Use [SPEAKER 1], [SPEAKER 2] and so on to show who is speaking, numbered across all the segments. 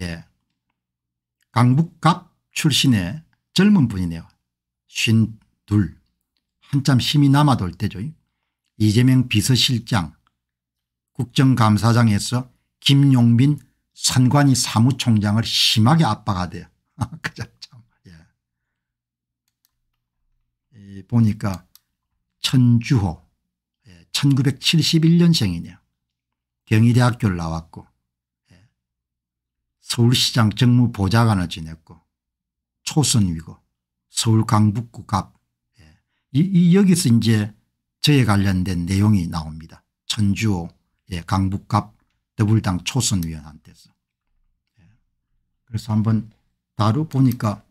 [SPEAKER 1] 예. 강북갑 출신의 젊은 분이네요. 52 한참 힘이 남아돌 때죠. 이재명 비서실장 국정감사장에서 김용민 산관이 사무총장을 심하게 압박하대요. 그장 참. 예. 보니까 천주호 1971년생이네요. 예, 경희대학교를 나왔고 서울시장 정무보좌관을 지냈고 초선위고 서울 강북구 갑 예. 이, 이, 여기서 이제 저에 관련된 내용이 나옵니다. 천주호 예, 강북갑 더불당 초선위원한테서. 예. 그래서 한번 다로 보니까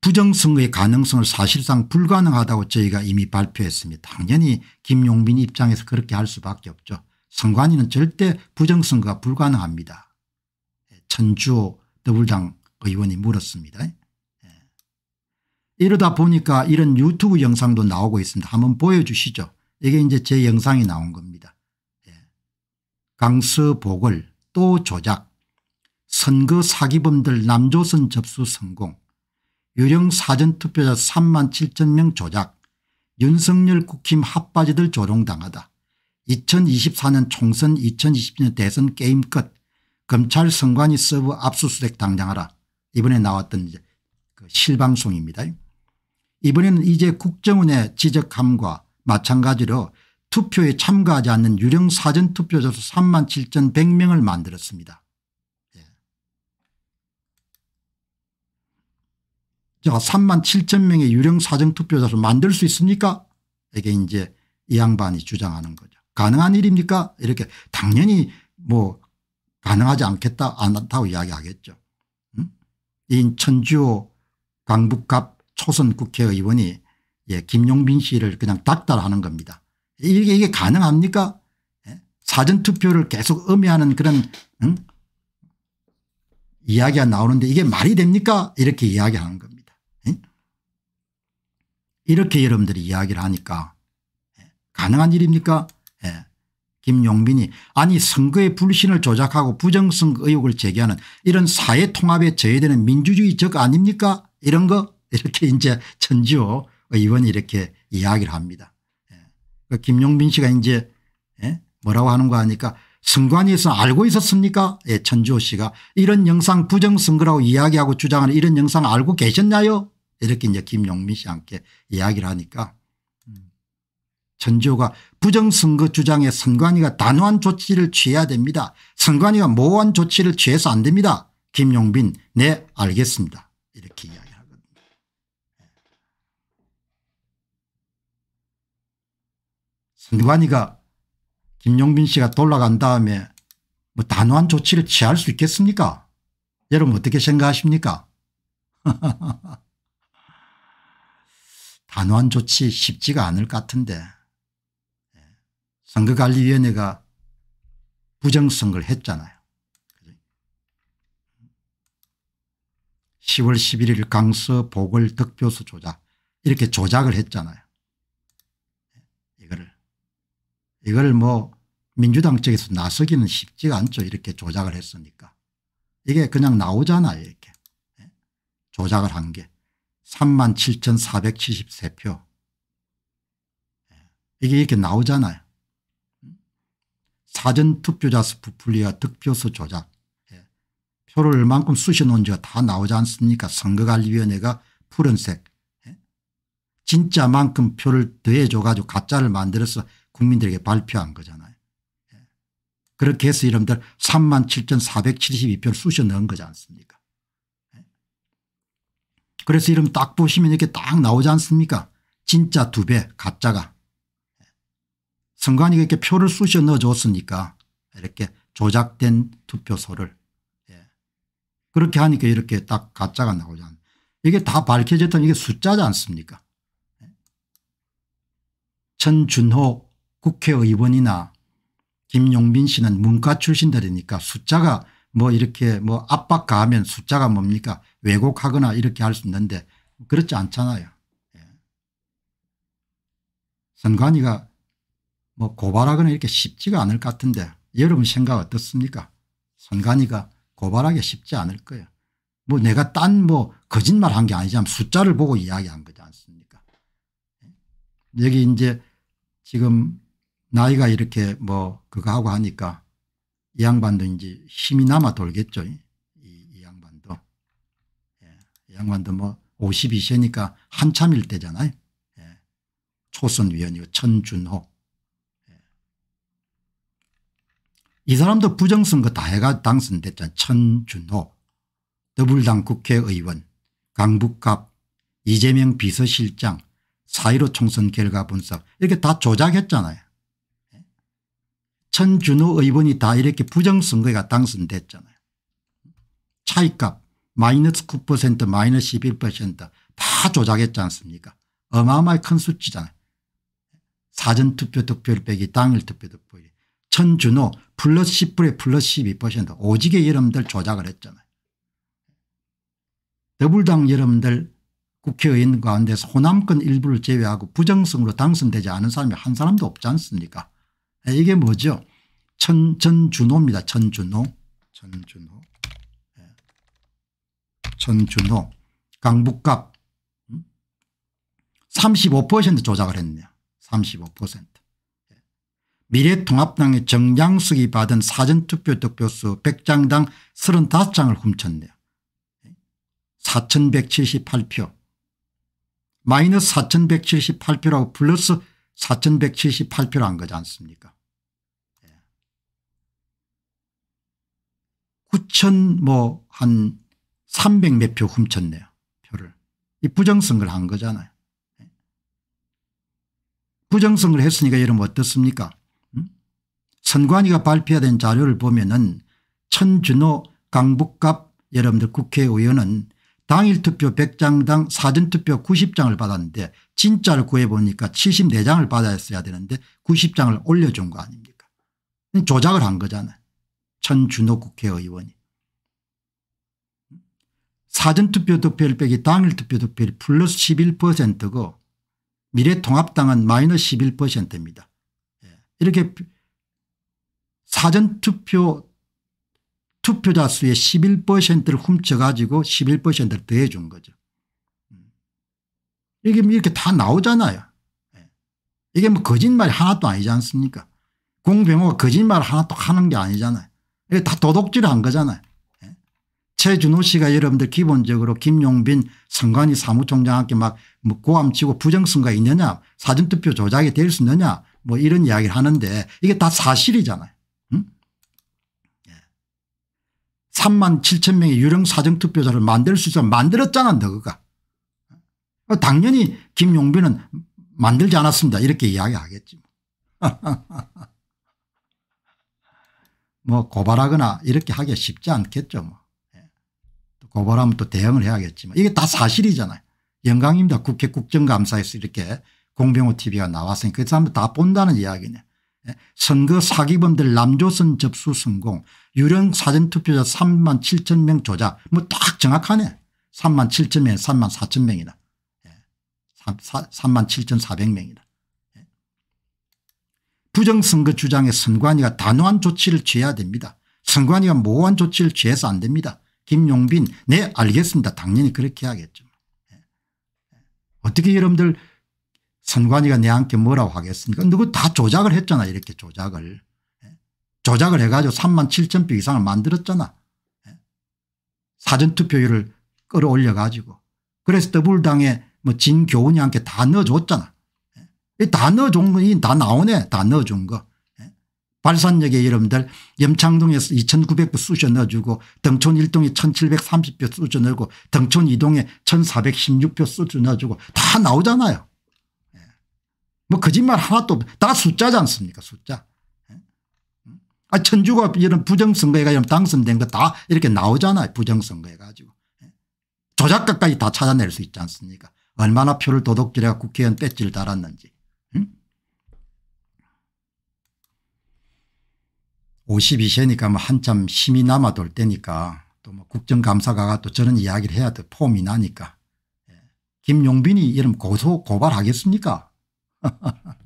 [SPEAKER 1] 부정선거의 가능성을 사실상 불가능하다고 저희가 이미 발표했습니다. 당연히 김용민 입장에서 그렇게 할 수밖에 없죠. 선관위는 절대 부정선거가 불가능합니다. 천주호 더불당 의원이 물었습니다. 예. 이러다 보니까 이런 유튜브 영상도 나오고 있습니다. 한번 보여주시죠. 이게 이제 제 영상이 나온 겁니다. 예. 강서복을또 조작 선거 사기범들 남조선 접수 성공 유령 사전투표자 3만 7천 명 조작 윤석열 국힘 핫바지들 조롱당하다 2024년 총선 2020년 대선 게임 끝 검찰 선관위 서브 압수수색 당장하라 이번에 나왔던 이제 그 실방송입니다. 이번에는 이제 국정원의 지적함과 마찬가지로 투표에 참가하지 않는 유령 사전 투표자수 3만 7,100명을 만들었습니다. 예. 자, 3만 7천 명의 유령 사전 투표자수 만들 수 있습니까? 이게 이제 이 양반이 주장하는 거죠. 가능한 일입니까? 이렇게 당연히 뭐 가능하지 않겠다 안다고 이야기하겠죠. 음? 이 천주호 강북갑 초선 국회의원이 예, 김용빈 씨를 그냥 닥달하는 겁니다. 이게 이게 가능합니까? 예? 사전투표를 계속 의미하는 그런 음? 이야기가 나오는데 이게 말이 됩니까? 이렇게 이야기하는 겁니다. 예? 이렇게 여러분들이 이야기를 하니까 예, 가능한 일입니까? 예. 김용민이 아니 선거의 불신을 조작하고 부정선거 의혹을 제기하는 이런 사회통합에 저해되는 민주주의 적 아닙니까 이런 거 이렇게 이제 천지호 의원이 이렇게 이야기를 합니다. 예. 그 김용민 씨가 이제 예, 뭐라고 하는 거 아니까 선관위에서 알고 있었습니까 예, 천주호 씨가 이런 영상 부정선거라고 이야기하고 주장하는 이런 영상 알고 계셨나요 이렇게 이제 김용민 씨와 함께 이야기를 하니까 전주호가 부정선거 주장에 선관위가 단호한 조치를 취해야 됩니다. 선관위가 모호한 조치를 취해서 안 됩니다. 김용빈 네 알겠습니다. 이렇게 이야기하거든요. 예. 선관위가 김용빈 씨가 돌아간 다음에 뭐 단호한 조치를 취할 수 있겠습니까? 여러분 어떻게 생각하십니까? 단호한 조치 쉽지가 않을 것 같은데 선거관리위원회가 부정선거를 했잖아요. 10월 11일 강서 보궐 득표수 조작 이렇게 조작을 했잖아요. 이거를 이걸 뭐 민주당 쪽에서 나서기는 쉽지가 않죠. 이렇게 조작을 했으니까. 이게 그냥 나오잖아요. 이렇게 예? 조작을 한게 37,473표 예. 이게 이렇게 나오잖아요. 사전투표자 수 부풀리와 득표수 조작 예. 표를 얼만큼 쑤셔놓은지가 다 나오지 않습니까 선거관리위원회가 푸른색 예. 진짜만큼 표를 더해줘가지고 가짜를 만들어서 국민들에게 발표한 거잖아요. 예. 그렇게 해서 여러분들 37,472표를 쑤셔 넣은 거지 않습니까 그래서 이름 딱 보시면 이렇게 딱 나오지 않습니까 진짜 두 배 가짜가 선관위가 이렇게 표를 쑤셔 넣어줬으니까 이렇게 조작된 투표소를 예. 그렇게 하니까 이렇게 딱 가짜가 나오지 않 이게 다밝혀졌던 이게 숫자지 않습니까 예. 천준호 국회의원이나 김용민 씨는 문과 출신들이니까 숫자가 뭐 이렇게 뭐 압박 가하면 숫자가 뭡니까 왜곡하거나 이렇게 할 수 있는데 그렇지 않잖아요. 예. 선관위가 뭐 고발하거나 이렇게 쉽지가 않을 것 같은데 여러분 생각 어떻습니까? 선관위가 고발하기 쉽지 않을 거예요. 뭐 내가 딴 뭐 거짓말 한 게 아니지만 숫자를 보고 이야기한 거지 않습니까? 예? 여기 이제 지금 나이가 이렇게 뭐 그거 하고 하니까 이 양반도 이제 힘이 남아 돌겠죠. 이, 이 양반도. 예. 이 양반도 뭐 52세니까 한참일 때잖아요. 예. 초선위원이고 천준호. 이 사람도 부정선거 다 해가 당선됐잖아. 천준호 더불당 국회의원 강북갑 이재명 비서실장 4.15 총선 결과 분석 이렇게 다 조작했잖아요. 예? 천준호 의원이 다 이렇게 부정선거가 당선됐잖아요. 차익값 마이너스 9% 마이너스 11%다 조작했지 않습니까 어마어마히 큰 수치잖아요. 사전투표 득표율 빼기 당일 투표 득표 천준호 플러스 10%에 플러스 12% 오지게 여러분들 조작을 했잖아요. 더불당 여러분들 국회의원 가운데서 호남권 일부를 제외하고 부정성으로 당선되지 않은 사람이 한 사람도 없지 않습니까 이게 뭐죠 천, 전준호입니다 천준호 천준호 천준호 예. 강북갑 35% 음? 조작을 했네요 35% 미래통합당의 정장숙이 받은 사전투표 득표수 100장당 35장을 훔쳤네요. 4178표 마이너스 4178표라고 플러스 4178표로 한 거지 않습니까 9천뭐한 예. 300몇 표 훔쳤네요. 표를. 이 부정선거를 한 거잖아요. 예. 부정선거를 했으니까 여러분 어떻습니까 선관위가 발표된 자료를 보면은 천준호 강북갑 여러분들 국회의원은 당일 투표 100장당 사전투표 90장을 받았는데 진짜를 구해보니까 74장을 받았어야 되는데 90장을 올려준 거 아닙니까 조작을 한 거잖아요 천준호 국회의원이 사전투표 득표율 빼기 당일 투표 득표율이 플러스 11%고 미래통합당은 마이너스 11%입니다. 예. 이렇게 사전투표 투표자 수의 11%를 훔쳐가지고 11%를 더해 준 거죠. 이게 뭐 이렇게 다 나오잖아요. 예. 이게 뭐 거짓말 하나도 아니지 않습니까? 공병호가 거짓말 하나도 하는 게 아니잖아요. 이게 다 도둑질 한 거잖아요. 예. 최준호 씨가 여러분들 기본적으로 김용빈 선관위 사무총장한테 막뭐 고함치고 부정선거 있느냐 사전투표 조작이 될 수 있느냐 뭐 이런 이야기를 하는데 이게 다 사실이잖아요. 3만 7천 명의 유령 사정투표자를 만들 수 있어 만들었잖아 너가. 당연히 김용빈은 만들지 않았습니다 이렇게 이야기하겠지. 뭐, 뭐 고발하거나 이렇게 하기 쉽지 않겠죠. 뭐. 예. 고발하면 또 대응을 해야겠지만 뭐. 이게 다 사실이잖아요. 영광입니다. 국회 국정감사에서 이렇게 공병호 tv가 나왔으니그 사람들 다 본다는 이야기네. 예. 선거 사기범들 남조선 접수 성공 유령 사전투표자 3만 7천 명 조작 뭐 딱 정확하네. 3만 7천 명 3만 4천 명이다. 3, 3만 7천 4백 명이다. 예. 부정선거 주장에 선관위가 단호한 조치를 취해야 됩니다. 선관위가 모호한 조치를 취해서 안 됩니다. 김용빈 네 알겠습니다. 당연히 그렇게 해야겠죠. 예. 예. 어떻게 여러분들 선관위가 내한테 뭐라고 하겠습니까 누구 다 조작을 했잖아 이렇게 조작을. 조작을 해가지고 3만 7천 표 이상을 만들었잖아. 사전투표율을 끌어올려가지고. 그래서 더불당에 뭐 진교훈이 함께 다 넣어줬잖아. 다 넣어준 거, 다 나오네. 다 넣어준 거. 발산역에 여러분들 염창동에서 2900표 쑤셔 넣어주고 등촌 1동에 1730표 쑤셔 넣고 등촌 2동에 1416표 쑤셔 넣어주고 다 나오잖아요. 예. 뭐 거짓말 하나도 다 숫자지 않습니까 숫자. 아, 천주가 이런 부정선거에 가 당선된 거 다 이렇게 나오잖아요. 부정선거에 가지고. 예. 조작가까지 다 찾아낼 수 있지 않습니까? 얼마나 표를 도둑질해 국회의원 뺏지를 달았는지. 응? 52세니까 뭐 한참 힘이 남아 돌 때니까 또 뭐 국정감사가가 또 저런 이야기를 해야 돼. 폼이 나니까. 예. 김용빈이 이름 고소, 고발하겠습니까?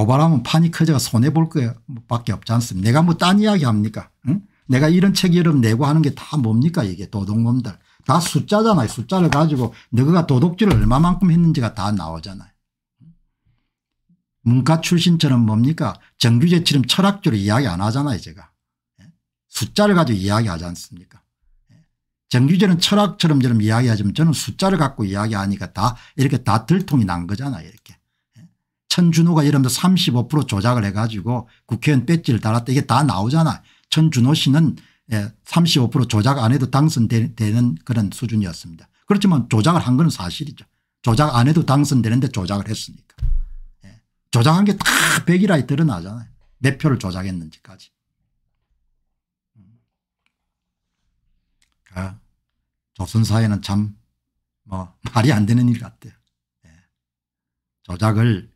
[SPEAKER 1] 고발하면 파니커제가 손해볼 것밖에 뭐 없지 않습니까 내가 뭐 딴 이야기 합니까 응? 내가 이런 책 이름 내고 하는 게 다 뭡니까 이게 도둑놈들 다 숫자잖아요 숫자를 가지고 너가 도둑질을 얼마만큼 했는지가 다 나오잖아요 문과 출신처럼 뭡니까 정규제처럼 철학적으로 이야기 안 하잖아요 제가 예? 숫자를 가지고 이야기하지 않습니까 예? 정규제는 철학처럼 저런 이야기하지만 저는 숫자를 갖고 이야기하니까 다 이렇게 다 들통이 난 거잖아요 이렇게 천준호가 예를 들어 35% 조작을 해 가지고 국회의원 배지를 달았다 이게 다 나오잖아. 천준호 씨는 35% 예, 조작 안 해도 당선되는 그런 수준이었습니다. 그렇지만 조작을 한 건 사실이죠. 조작 안 해도 당선되는데 조작을 했으니까. 예. 조작한 게 다 100이라에 드러나잖아요. 내 표를 조작했는지까지. 음. 아, 조선사회는 참 뭐 말이 안 되는 일 같아요. 예. 조작을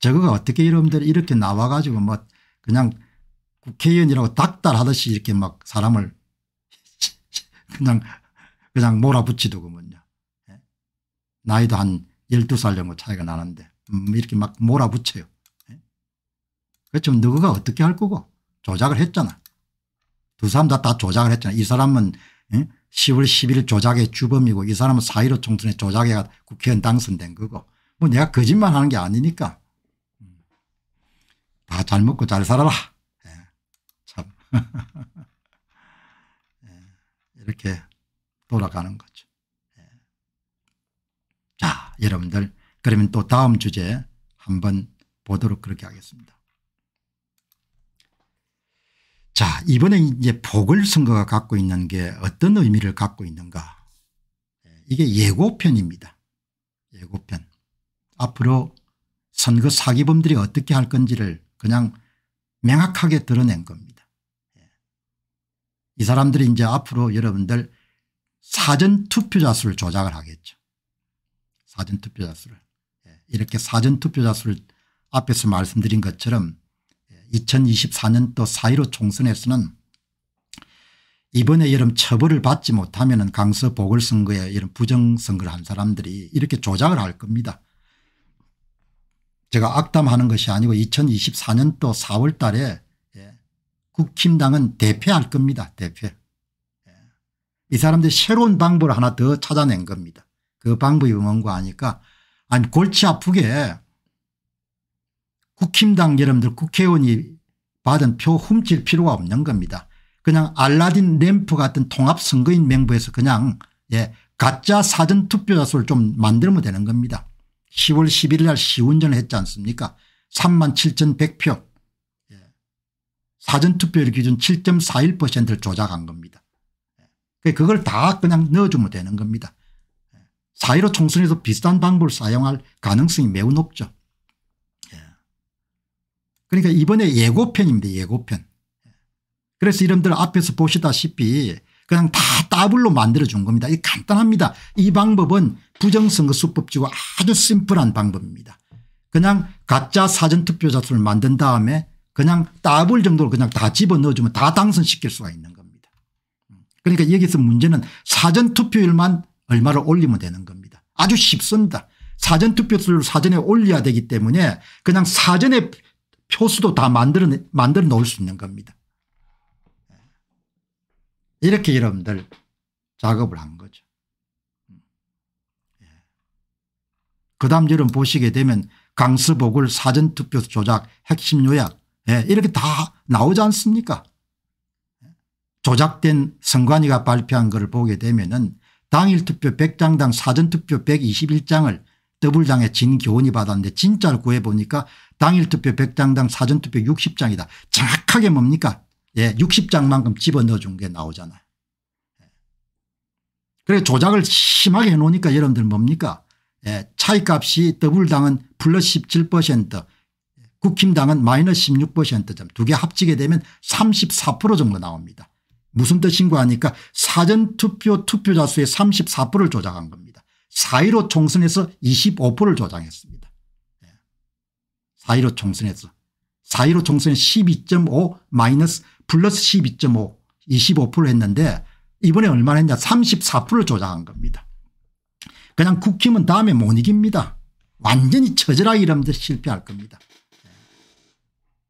[SPEAKER 1] 저거가 어떻게 여러분들이 이렇게 나와가지고 뭐 그냥 국회의원이라고 닥달하듯이 이렇게 막 사람을 그냥 그냥 몰아붙이더군요. 예? 나이도 한 12살 정도 차이가 나는데 음 이렇게 막 몰아붙여요. 예? 그렇지만 누가 어떻게 할 거고 조작을 했잖아. 두 사람 다, 다 조작을 했잖아. 이 사람은 10월 예? 11일 조작의 주범이고 이 사람은 4.15 총선에 조작해가 국회의원 당선된 거고 뭐 내가 거짓말하는 게 아니니까 다잘 먹고 잘 살아라. 예. 참. 예. 이렇게 돌아가는 거죠. 예. 자, 여러분들 그러면 또 다음 주제 한번 보도록 그렇게 하겠습니다. 자, 이번에 이제 보궐선거가 갖고 있는 게 어떤 의미를 갖고 있는가. 예, 이게 예고편입니다. 예고편. 앞으로 선거 사기범들이 어떻게 할 건지를 그냥 명확하게 드러낸 겁니다. 예. 이 사람들이 이제 앞으로 여러분들 사전투표자 수를 조작을 하겠죠. 사전투표자 수를. 예. 이렇게 사전투표자 수를 앞에서 말씀드린 것처럼 2024년도 예, 4.15 총선에서는 이번에 여름 처벌을 받지 못하면 강서 보궐선거에 이런 부정선거를 한 사람들이 이렇게 조작을 할 겁니다. 제가 악담하는 것이 아니고 2024년도 4월 달에 예, 국힘당은 대패할 겁니다. 대패. 예. 이 사람들이 새로운 방법을 하나 더 찾아낸 겁니다. 그 방법이 뭔가 하니까 아니 골치 아프게 국힘당 여러분들 국회의원이 받은 표 훔칠 필요가 없는 겁니다. 그냥 알라딘 램프 같은 통합선거인 명부에서 그냥 예 가짜 사전투표자 수를 좀 만들면 되는 겁니다. 10월 11일 날 시운전을 했지 않습니까 3만 7,100표 예. 사전투표율 기준 7.41%를 조작한 겁니다. 예. 그걸 다 그냥 넣어주면 되는 겁니다. 4.15 예. 총선에서 비슷한 방법을 사용할 가능성이 매우 높죠. 그러니까 이번에 예고편입니다. 예고편. 그래서 여러분들 앞에서 보시다시피 그냥 다 따블로 만들어준 겁니다. 간단합니다. 이 방법은 부정선거 수법지고 아주 심플한 방법입니다. 그냥 가짜 사전투표자 수를 만든 다음에 그냥 따블 정도로 그냥 다 집어넣어주면 다 당선시킬 수가 있는 겁니다. 그러니까 여기서 문제는 사전투표율만 얼마를 올리면 되는 겁니다. 아주 쉽습니다. 사전투표수를 사전에 올려야 되기 때문에 그냥 사전에 표수도 다 만들어, 만들어 놓을 수 있는 겁니다. 이렇게 여러분들 작업을 한 거죠. 예. 그 다음 여름 보시게 되면 강스복을 사전투표 조작 핵심 요약 예, 이렇게 다 나오지 않습니까 조작된 선관위가 발표한 것 보게 되면 은 당일 투표 100장당 사전투표 121장을 더블장에 진교원이 받았는데 진짜를 구해보니까 당일 투표 100장당 사전투표 60장이다. 정확하게 뭡니까 예, 60장만큼 집어넣어준 게 나오잖아요. 예. 그래 조작을 심하게 해놓으니까 여러분들 뭡니까 예, 차이값이 더블당은 플러스 17% 국힘당은 마이너스 16%점 두 개 합치게 되면 34% 정도 나옵니다. 무슨 뜻인가 하니까 사전투표 투표자 수의 34%를 조작한 겁니다. 4.15 총선에서 25%를 조작했습니다. 4.15 총선에서. 4.15 총선에 12.5 마이너스 플러스 12.5 25% 했는데 이번에 얼마나 했냐 34%를 조장한 겁니다. 그냥 국힘은 다음에 못 이깁니다. 완전히 처절하게 이러면 실패할 겁니다.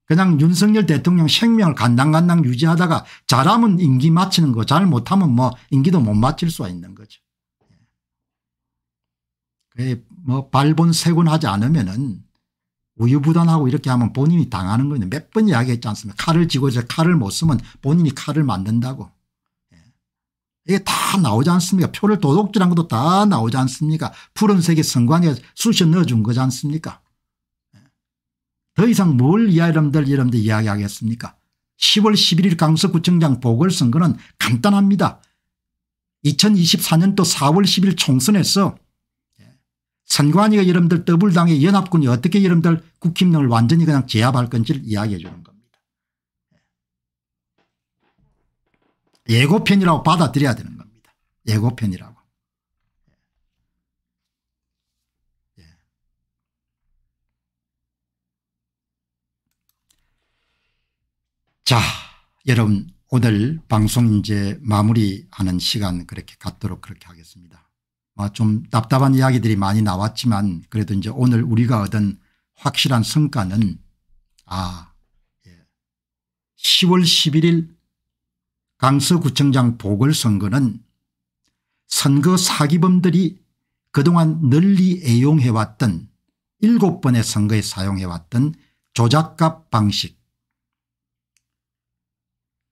[SPEAKER 1] 그냥 윤석열 대통령 생명을 간당간당 유지하다가 잘하면 임기 마치는 거잘 못하면 뭐 임기도 못 마칠 수가 있는 거죠. 예. 뭐 발본 세곤 하지 않으면은 우유부단하고 이렇게 하면 본인이 당하는 거예요. 몇 번 이야기했지 않습니까 칼을 쥐고 있어 칼을 못 쓰면 본인이 칼을 만든다고. 예. 이게 다 나오지 않습니까 표를 도둑질한 것도 다 나오지 않습니까 푸른색의 선관위가 쑤셔 넣어준 거지 않습니까 예. 더 이상 뭘 여러분들 여러분들 이야기하겠습니까 10월 11일 강서구청장 보궐선거는 간단합니다 2024년도 4월 10일 총선에서 선관위가 여러분들 더블당의 연합군이 어떻게 여러분들 국힘령을 완전히 그냥 제압할 건지를 이야기해 주는 겁니다. 예. 예고편이라고 받아들여야 되는 겁니다. 예고편이라고. 예. 자 여러분 오늘 방송 이제 마무리하는 시간 그렇게 갖도록 그렇게 하겠습니다. 어, 좀 답답한 이야기들이 많이 나왔지만 그래도 이제 오늘 우리가 얻은 확실한 성과는 아 10월 예. 11일 강서구청장 보궐선거는 선거 사기범들이 그동안 널리 애용해왔던 7번의 선거에 사용해왔던 조작값 방식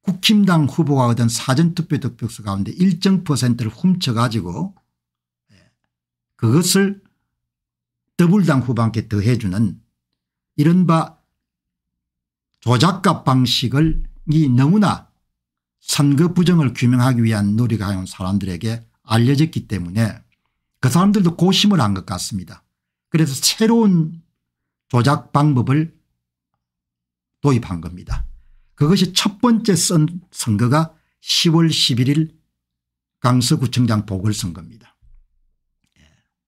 [SPEAKER 1] 국힘당 후보가 얻은 사전투표 득표수 가운데 일정 퍼센트를 훔쳐가지고 그것을 더불당 후반한 더해주는 이른바 조작값 방식이 너무나 선거 부정을 규명하기 위한 노력을 하는 사람들에게 알려졌기 때문에 그 사람들도 고심을 한 것 같습니다. 그래서 새로운 조작 방법을 도입한 겁니다. 그것이 첫 번째 선거가 10월 11일 강서구청장 보궐선거입니다.